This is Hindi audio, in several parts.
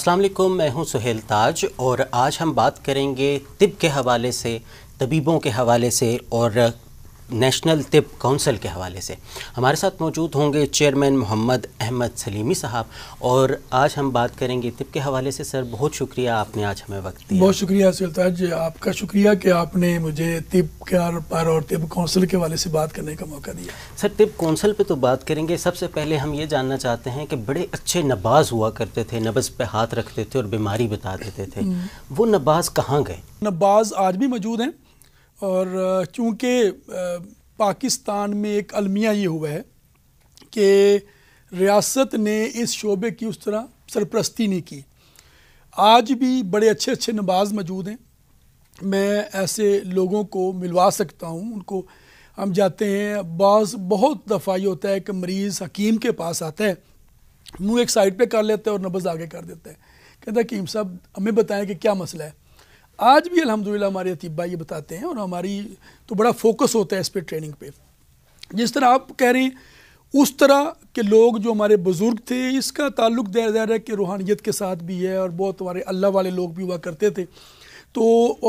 असलम मैं हूं सुहेल ताज और आज हम बात करेंगे तिब के हवाले से तबीबों के हवाले से और नेशनल तिब काउंसिल के हवाले से हमारे साथ मौजूद होंगे चेयरमैन मोहम्मद अहमद सलीमी साहब और आज हम बात करेंगे तिब के हवाले से सर बहुत शुक्रिया आपने आज हमें वक्त दिया बहुत शुक्रिया सुल्ताज आपका शुक्रिया कि आपने मुझे तिब के पर और तिब काउंसिल के हवाले से बात करने का मौका दिया सर तिब काउंसिल पर तो बात करेंगे सबसे पहले हम ये जानना चाहते हैं कि बड़े अच्छे नबाज हुआ करते थे नबज पे हाथ रखते थे और बीमारी बता देते थे हम्म। वो नबाज कहाँ गए नबाज आज भी मौजूद हैं और चूँकि पाकिस्तान में एक अलमिया ये हुआ है कि रियासत ने इस शोबे की उस तरह सरप्रस्ती नहीं की आज भी बड़े अच्छे अच्छे नबाज मौजूद हैं मैं ऐसे लोगों को मिलवा सकता हूँ उनको हम जाते हैं बाज बहुत दफ़ा ये होता है कि मरीज़ हकीम के पास आता है मुँह एक साइड पे कर लेता है और नबज़ आगे कर देता है कहता है हकीम साहब हमें बताएं कि क्या मसला है आज भी अलहमदिल्ला हमारे अतिबा ये बताते हैं और हमारी तो बड़ा फोकस होता है इस पर ट्रेनिंग पे जिस तरह आप कह रहे हैं उस तरह के लोग जो हमारे बुज़ुर्ग थे इसका ताल्लुक दैर ज़ाहिर है कि रूहानियत के साथ भी है और बहुत हमारे अल्लाह वाले लोग भी हुआ करते थे तो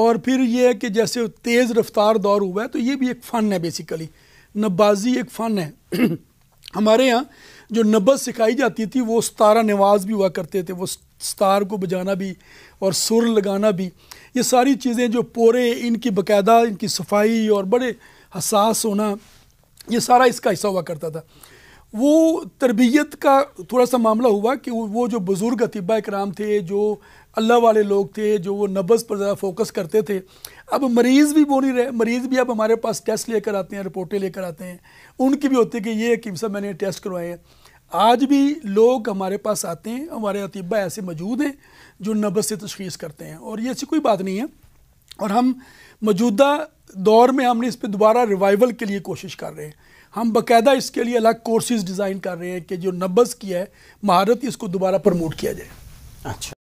और फिर ये है कि जैसे तेज़ रफ्तार दौर हुआ है तो ये भी एक फ़न है बेसिकली नब्बाजी एक फ़न है हमारे यहाँ जो नब्बत सिखाई जाती थी वो सतारा नवाज भी हुआ करते थे वो सितार को बजाना भी और सुर लगाना भी ये सारी चीज़ें जो पोरे इनकी बकायदा इनकी सफाई और बड़े हसास होना ये सारा इसका हिस्सा हुआ करता था वो तरबियत का थोड़ा सा मामला हुआ कि वो जो बुज़ुर्ग अतिबा कराम थे जो अल्लाह वाले लोग थे जो वो नब्ज़ पर ज़्यादा फोकस करते थे अब मरीज़ भी वो नहीं रहे मरीज़ भी अब हमारे पास टेस्ट लेकर आते हैं रिपोर्टें लेकर आते हैं उनकी भी होती है कि ये हकीम सब मैंने टेस्ट करवाए हैं आज भी लोग हमारे पास आते हैं हमारे अतिबा ऐसे मौजूद हैं जो नब्ज़ से तशीस करते हैं और ये ऐसी कोई बात नहीं है और हम मौजूदा दौर में हमने इस पर दोबारा रिवाइवल के लिए कोशिश कर रहे हैं हम बाकायदा इसके लिए अलग कोर्सेज डिज़ाइन कर रहे हैं कि जो नब्ज़ की है महारत इसको दोबारा प्रमोट किया जाए अच्छा